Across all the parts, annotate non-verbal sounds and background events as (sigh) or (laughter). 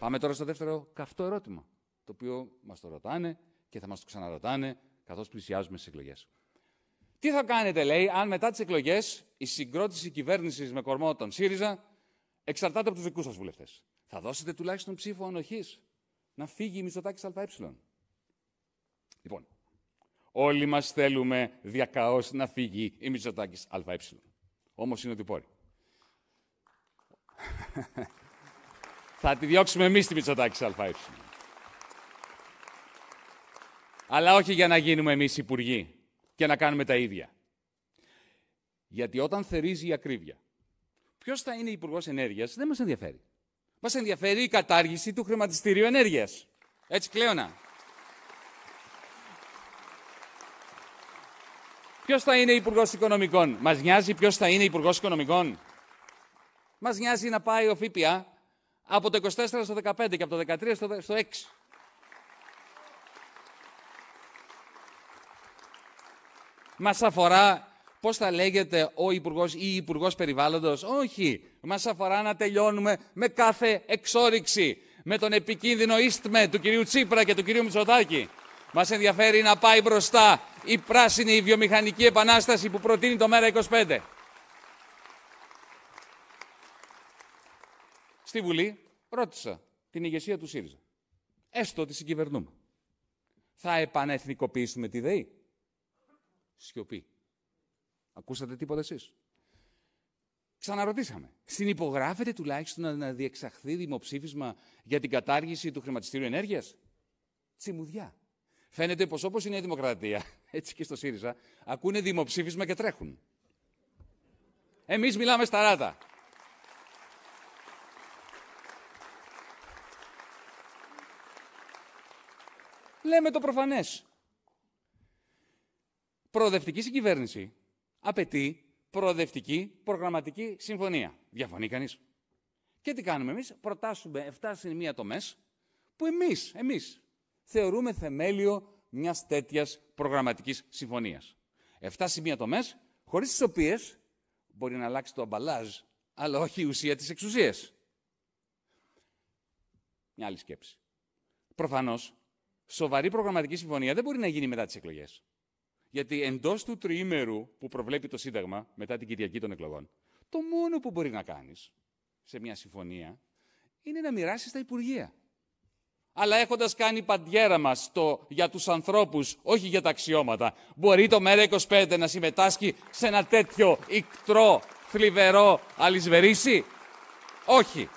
Πάμε τώρα στο δεύτερο καυτό ερώτημα, το οποίο μας το ρωτάνε και θα μας το ξαναρωτάνε καθώς πλησιάζουμε στις εκλογές. Τι θα κάνετε, λέει, αν μετά τις εκλογές η συγκρότηση κυβέρνησης με κορμό τον ΣΥΡΙΖΑ εξαρτάται από τους δικούς σας βουλευτές. Θα δώσετε τουλάχιστον ψήφο ανοχής να φύγει η μισοτάξη ΑΕ. Λοιπόν, όλοι μας θέλουμε διακαώς να φύγει η Μητσοτάκης ΑΕ. Όμως είναι ότι πόρη. Θα τη διώξουμε εμείς τη Μητσοτάκη Α. Αλλά όχι για να γίνουμε εμείς υπουργοί και να κάνουμε τα ίδια. Γιατί όταν θερίζει η ακρίβεια, ποιος θα είναι υπουργός ενέργειας δεν μας ενδιαφέρει. Μας ενδιαφέρει η κατάργηση του χρηματιστηρίου ενέργειας. Έτσι κλαίωνα. Ποιος θα είναι υπουργός οικονομικών. Μας νοιάζει ποιος θα είναι υπουργός οικονομικών. Μας νοιάζει να πάει ο ΦΠΑ από το 24 στο 15 και από το 13 στο 6. Μας αφορά πώς θα λέγεται ο υπουργός ή η υπουργός περιβάλλοντος. Όχι. Μας αφορά να τελειώνουμε με κάθε εξόριξη. Με τον επικίνδυνο ίστμε του κυρίου Τσίπρα και του κυρίου Μητσοτάκη. Μας ενδιαφέρει να πάει μπροστά η πράσινη βιομηχανική επανάσταση που προτείνει το ΜΕΡΑ 25. Στη Βουλή ρώτησα την ηγεσία του ΣΥΡΙΖΑ. Έστω ότι συγκυβερνούμε. Θα επανεθνικοποιήσουμε τη ΔΕΗ. Σιωπή. Ακούσατε τίποτα εσείς. Ξαναρωτήσαμε. Συνυπογράφεται τουλάχιστον να διεξαχθεί δημοψήφισμα για την κατάργηση του χρηματιστήριου ενέργειας. Τσιμουδιά. Φαίνεται πως όπως είναι η Δημοκρατία, (laughs) έτσι και στο ΣΥΡΙΖΑ, ακούνε δημοψήφισμα και τρέχουν. Εμείς μιλάμε στα ράτα. Λέμε το προφανές. Προοδευτική συγκυβέρνηση απαιτεί προοδευτική προγραμματική συμφωνία. Διαφωνεί κανείς. Και τι κάνουμε εμείς. προτάσουμε 7 σημεία τομές που εμείς εμείς θεωρούμε θεμέλιο μιας τέτοιας προγραμματικής συμφωνίας. 7 σημεία τομές, χωρίς τις οποίες μπορεί να αλλάξει το αμπαλάζ, αλλά όχι η ουσία της εξουσίας. Μια άλλη σκέψη. Προφανώς σοβαρή προγραμματική συμφωνία δεν μπορεί να γίνει μετά τις εκλογές. Γιατί εντός του τριήμερου που προβλέπει το Σύνταγμα μετά την Κυριακή των εκλογών, το μόνο που μπορεί να κάνεις σε μια συμφωνία είναι να μοιράσεις τα Υπουργεία. Αλλά έχοντας κάνει παντιέρα μας το για τους ανθρώπους, όχι για τα αξιώματα, μπορεί το ΜΕΡΑ25 να συμμετάσχει σε ένα τέτοιο ικτρό, θλιβερό αλυσβερίσι. Όχι.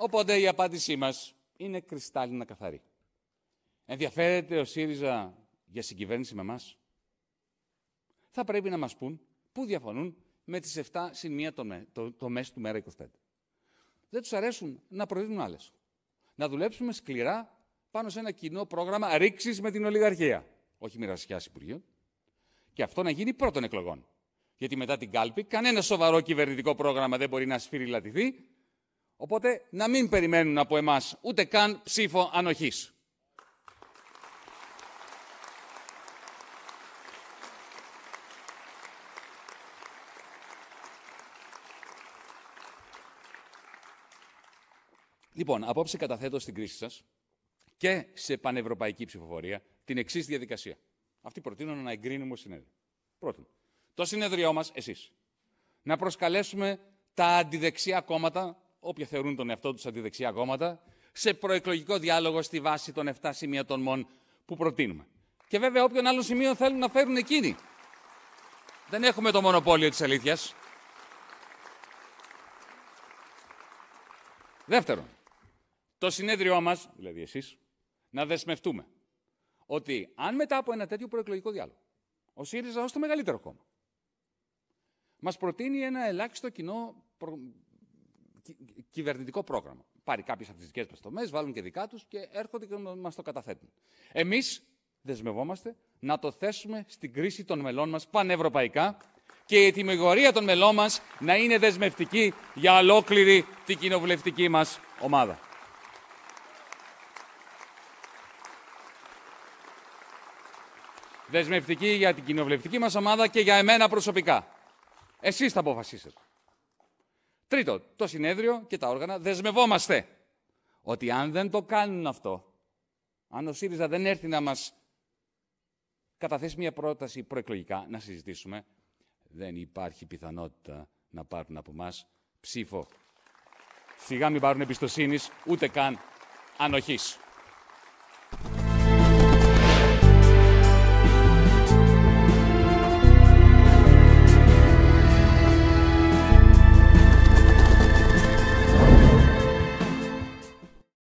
Οπότε η απάντησή μας είναι κρυστάλλινα καθαρή. Ενδιαφέρεται ο ΣΥΡΙΖΑ για συγκυβέρνηση με μας. Θα πρέπει να μας πούν πού διαφωνούν με τις 7 συν 1 το, το, του μέρα 25. Δεν τους αρέσουν να προτείνουν άλλες. Να δουλέψουμε σκληρά πάνω σε ένα κοινό πρόγραμμα ρήξης με την ολιγαρχία. Όχι μοιρασιάς Υπουργείων. Και αυτό να γίνει πρώτων εκλογών. Γιατί μετά την κάλπη, κανένα σοβαρό κυβερνητικό πρόγραμμα δεν μπορεί να σφυριλατηθεί Οπότε να μην περιμένουν από εμάς ούτε καν ψήφο ανοχής. Λοιπόν, απόψε καταθέτω στην κρίση σας και σε πανευρωπαϊκή ψηφοφορία την εξής διαδικασία. Αυτή προτείνω να εγκρίνουμε ως συνέδριο. Πρώτον, το συνέδριό μας εσείς. Να προσκαλέσουμε τα αντιδεξιά κόμματα όποια θεωρούν τον εαυτό τους αντιδεξιά κόμματα, σε προεκλογικό διάλογο στη βάση των 7 σημείων των μόν που προτείνουμε. Και βέβαια όποιον άλλο σημείο θέλουν να φέρουν εκείνοι. Δεν έχουμε το μονοπόλιο της αλήθειας. Δεύτερον, το συνέδριό μας, δηλαδή εσείς, να δεσμευτούμε ότι αν μετά από ένα τέτοιο προεκλογικό διάλογο ο ΣΥΡΙΖΑ ως το μεγαλύτερο κόμμα Μας προτείνει ένα ελάχιστο κοινό κυβερνητικό πρόγραμμα. Πάρει κάποιες από τις δικές μας τομές, βάλουν και δικά τους και έρχονται και μας το καταθέτουν. Εμείς δεσμευόμαστε να το θέσουμε στην κρίση των μελών μας πανευρωπαϊκά και η ετοιμιγορία των μελών μας να είναι δεσμευτική για ολόκληρη την κοινοβουλευτική μας ομάδα. Δεσμευτική για την κοινοβουλευτική μας ομάδα και για εμένα προσωπικά. Εσείς θα αποφασίσετε. Τρίτο, το συνέδριο και τα όργανα δεσμευόμαστε ότι αν δεν το κάνουν αυτό, αν ο ΣΥΡΙΖΑ δεν έρθει να μας καταθέσει μια πρόταση προεκλογικά να συζητήσουμε, δεν υπάρχει πιθανότητα να πάρουν από μας ψήφο. Σιγά μην πάρουν εμπιστοσύνης ούτε καν ανοχής.